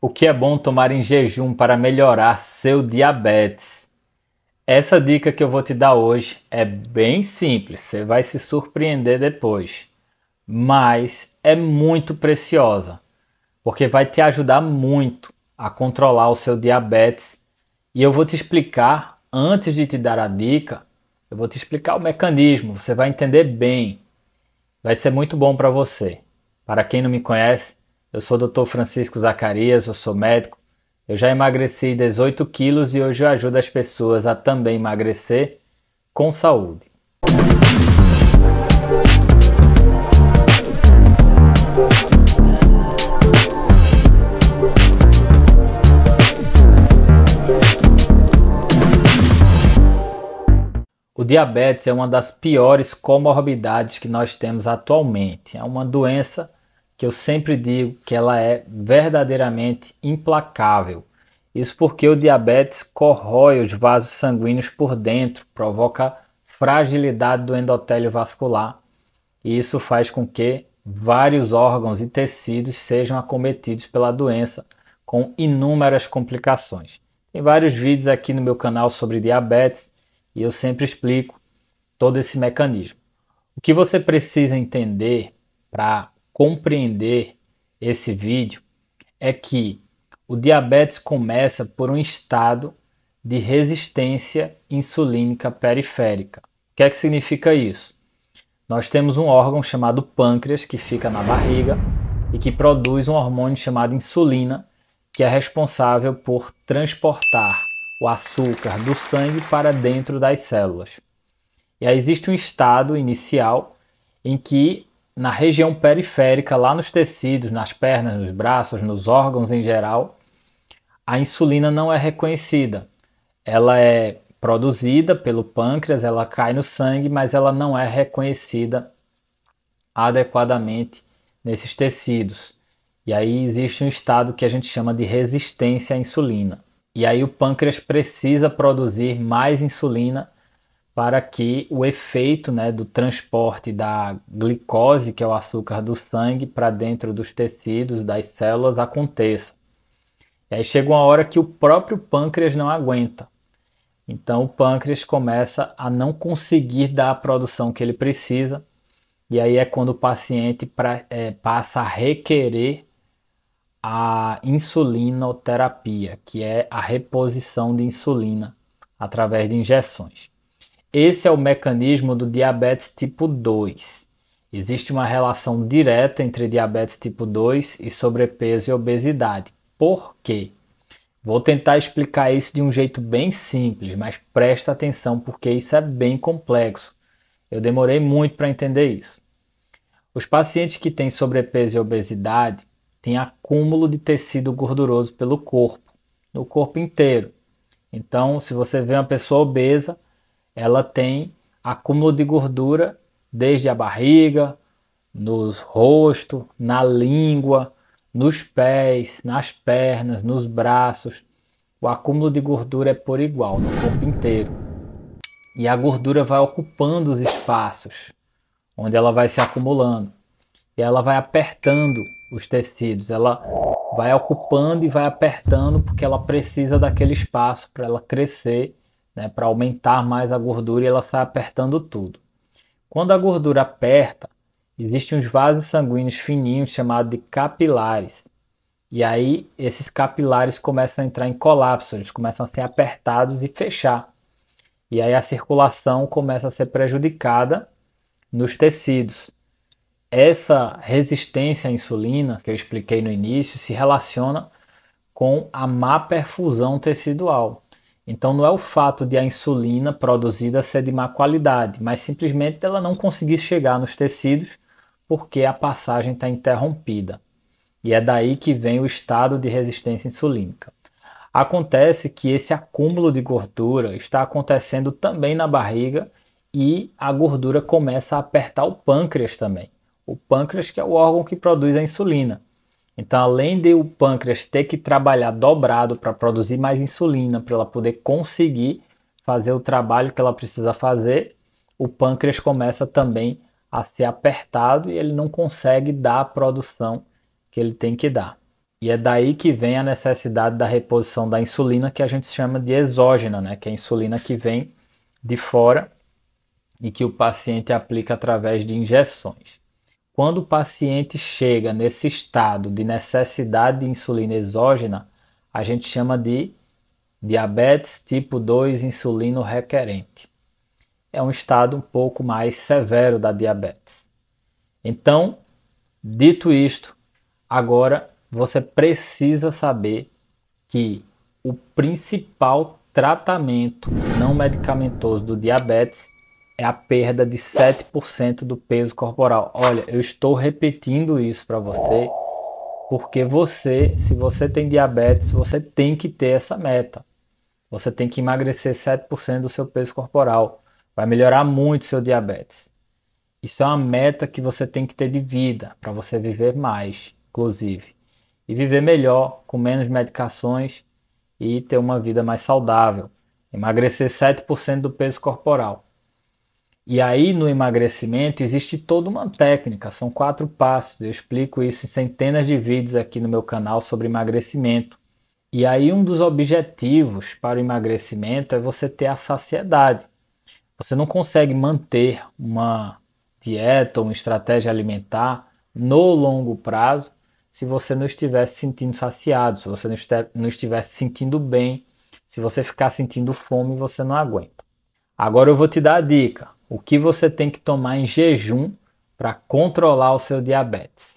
O que é bom tomar em jejum para melhorar seu diabetes? Essa dica que eu vou te dar hoje é bem simples, você vai se surpreender depois, mas é muito preciosa, porque vai te ajudar muito a controlar o seu diabetes. E eu vou te explicar, antes de te dar a dica, eu vou te explicar o mecanismo, você vai entender bem. Vai ser muito bom para você. Para quem não me conhece, eu sou o Dr. Francisco Zacarias, eu sou médico. Eu já emagreci 18 quilos e hoje eu ajudo as pessoas a também emagrecer com saúde. O diabetes é uma das piores comorbidades que nós temos atualmente. É uma doença que eu sempre digo que ela é verdadeiramente implacável. Isso porque o diabetes corrói os vasos sanguíneos por dentro, provoca fragilidade do endotélio vascular, e isso faz com que vários órgãos e tecidos sejam acometidos pela doença, com inúmeras complicações. Tem vários vídeos aqui no meu canal sobre diabetes e eu sempre explico todo esse mecanismo. O que você precisa entender para compreender esse vídeo é que o diabetes começa por um estado de resistência insulínica periférica. O que é que significa isso? Nós temos um órgão chamado pâncreas que fica na barriga e que produz um hormônio chamado insulina, que é responsável por transportar o açúcar do sangue para dentro das células. E aí existe um estado inicial em que na região periférica, lá nos tecidos, nas pernas, nos braços, nos órgãos em geral, a insulina não é reconhecida. Ela é produzida pelo pâncreas, ela cai no sangue, mas ela não é reconhecida adequadamente nesses tecidos. E aí existe um estado que a gente chama de resistência à insulina. E aí o pâncreas precisa produzir mais insulina para que o efeito né, do transporte da glicose, que é o açúcar do sangue, para dentro dos tecidos, das células, aconteça. E aí chega uma hora que o próprio pâncreas não aguenta. Então o pâncreas começa a não conseguir dar a produção que ele precisa, e aí é quando o paciente pra, é, passa a requerer a insulinoterapia, que é a reposição de insulina através de injeções. Esse é o mecanismo do diabetes tipo 2. Existe uma relação direta entre diabetes tipo 2 e sobrepeso e obesidade. Por quê? Vou tentar explicar isso de um jeito bem simples, mas presta atenção porque isso é bem complexo. Eu demorei muito para entender isso. Os pacientes que têm sobrepeso e obesidade têm acúmulo de tecido gorduroso pelo corpo, no corpo inteiro. Então, se você vê uma pessoa obesa, ela tem acúmulo de gordura desde a barriga, no rosto, na língua, nos pés, nas pernas, nos braços. O acúmulo de gordura é por igual no corpo inteiro. E a gordura vai ocupando os espaços onde ela vai se acumulando. E ela vai apertando os tecidos, ela vai ocupando e vai apertando porque ela precisa daquele espaço para ela crescer né, para aumentar mais a gordura e ela sai apertando tudo. Quando a gordura aperta, existem uns vasos sanguíneos fininhos chamados de capilares. E aí esses capilares começam a entrar em colapso, eles começam a ser apertados e fechar. E aí a circulação começa a ser prejudicada nos tecidos. Essa resistência à insulina que eu expliquei no início se relaciona com a má perfusão tecidual. Então não é o fato de a insulina produzida ser de má qualidade, mas simplesmente ela não conseguir chegar nos tecidos porque a passagem está interrompida. E é daí que vem o estado de resistência insulínica. Acontece que esse acúmulo de gordura está acontecendo também na barriga e a gordura começa a apertar o pâncreas também. O pâncreas que é o órgão que produz a insulina. Então, além de o pâncreas ter que trabalhar dobrado para produzir mais insulina, para ela poder conseguir fazer o trabalho que ela precisa fazer, o pâncreas começa também a ser apertado e ele não consegue dar a produção que ele tem que dar. E é daí que vem a necessidade da reposição da insulina, que a gente chama de exógena, né? que é a insulina que vem de fora e que o paciente aplica através de injeções. Quando o paciente chega nesse estado de necessidade de insulina exógena, a gente chama de diabetes tipo 2 insulino requerente. É um estado um pouco mais severo da diabetes. Então, dito isto, agora você precisa saber que o principal tratamento não medicamentoso do diabetes é a perda de 7% do peso corporal. Olha, eu estou repetindo isso para você, porque você, se você tem diabetes, você tem que ter essa meta. Você tem que emagrecer 7% do seu peso corporal. Vai melhorar muito seu diabetes. Isso é uma meta que você tem que ter de vida para você viver mais, inclusive, e viver melhor, com menos medicações e ter uma vida mais saudável. Emagrecer 7% do peso corporal. E aí no emagrecimento existe toda uma técnica, são quatro passos. Eu explico isso em centenas de vídeos aqui no meu canal sobre emagrecimento. E aí um dos objetivos para o emagrecimento é você ter a saciedade. Você não consegue manter uma dieta ou uma estratégia alimentar no longo prazo se você não estiver se sentindo saciado, se você não estiver se sentindo bem, se você ficar sentindo fome, você não aguenta. Agora eu vou te dar a dica o que você tem que tomar em jejum para controlar o seu diabetes.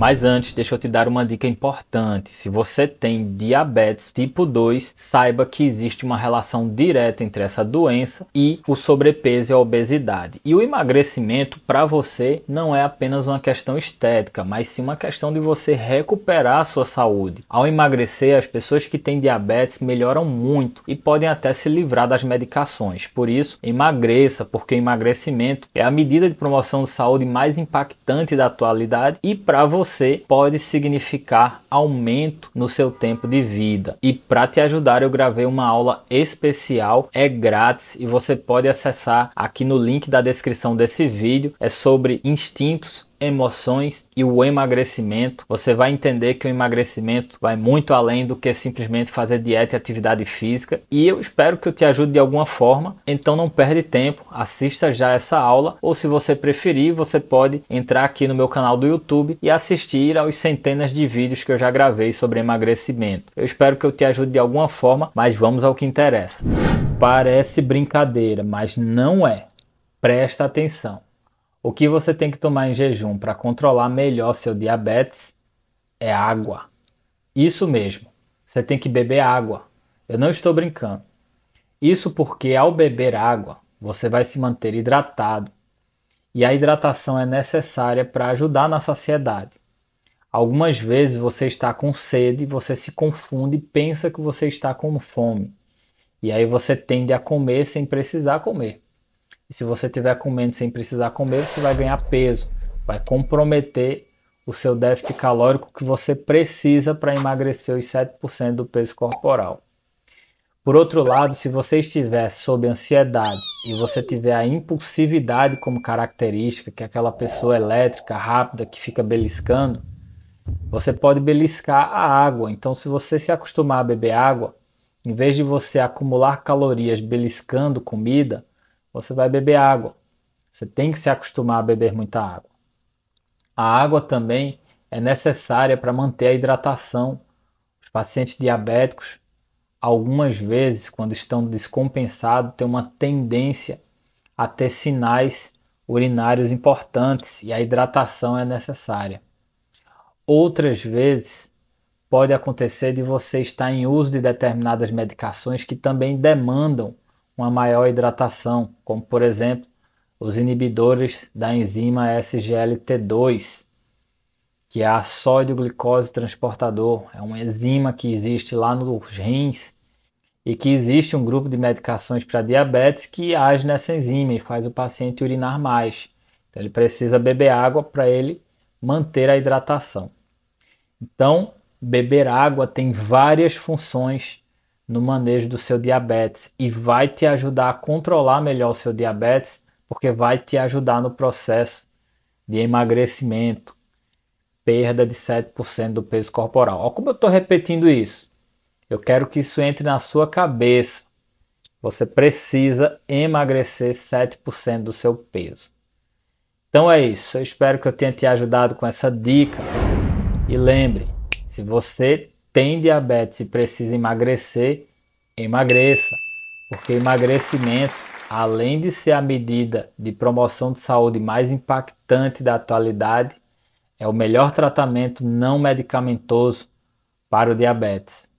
Mas antes, deixa eu te dar uma dica importante. Se você tem diabetes tipo 2, saiba que existe uma relação direta entre essa doença e o sobrepeso e a obesidade. E o emagrecimento para você não é apenas uma questão estética, mas sim uma questão de você recuperar a sua saúde. Ao emagrecer, as pessoas que têm diabetes melhoram muito e podem até se livrar das medicações. Por isso, emagreça, porque o emagrecimento é a medida de promoção de saúde mais impactante da atualidade e para você você pode significar aumento no seu tempo de vida. E para te ajudar, eu gravei uma aula especial, é grátis e você pode acessar aqui no link da descrição desse vídeo. É sobre instintos emoções e o emagrecimento, você vai entender que o emagrecimento vai muito além do que simplesmente fazer dieta e atividade física. E eu espero que eu te ajude de alguma forma. Então não perde tempo, assista já essa aula ou se você preferir, você pode entrar aqui no meu canal do YouTube e assistir aos centenas de vídeos que eu já gravei sobre emagrecimento. Eu espero que eu te ajude de alguma forma, mas vamos ao que interessa. Parece brincadeira, mas não é. Presta atenção. O que você tem que tomar em jejum para controlar melhor seu diabetes é água. Isso mesmo. Você tem que beber água. Eu não estou brincando. Isso porque ao beber água, você vai se manter hidratado. E a hidratação é necessária para ajudar na saciedade. Algumas vezes você está com sede, você se confunde e pensa que você está com fome. E aí você tende a comer sem precisar comer. E se você estiver comendo sem precisar comer, você vai ganhar peso, vai comprometer o seu déficit calórico que você precisa para emagrecer os 7% do peso corporal. Por outro lado, se você estiver sob ansiedade e você tiver a impulsividade como característica, que é aquela pessoa elétrica, rápida, que fica beliscando, você pode beliscar a água. Então, se você se acostumar a beber água, em vez de você acumular calorias beliscando comida, você vai beber água. Você tem que se acostumar a beber muita água. A água também é necessária para manter a hidratação. Os pacientes diabéticos, algumas vezes, quando estão descompensados, têm uma tendência a ter sinais urinários importantes e a hidratação é necessária. Outras vezes, pode acontecer de você estar em uso de determinadas medicações que também demandam uma maior hidratação, como por exemplo os inibidores da enzima SGLT2, que é a sódio glicose transportador, é uma enzima que existe lá nos rins e que existe um grupo de medicações para diabetes que age nessa enzima e faz o paciente urinar mais. Então, ele precisa beber água para ele manter a hidratação. Então, beber água tem várias funções no manejo do seu diabetes e vai te ajudar a controlar melhor o seu diabetes, porque vai te ajudar no processo de emagrecimento, perda de 7% do peso corporal. Olha como eu estou repetindo isso. Eu quero que isso entre na sua cabeça. Você precisa emagrecer 7% do seu peso. Então é isso. Eu espero que eu tenha te ajudado com essa dica. E lembre, se você tem diabetes e precisa emagrecer, emagreça, porque emagrecimento, além de ser a medida de promoção de saúde mais impactante da atualidade, é o melhor tratamento não medicamentoso para o diabetes.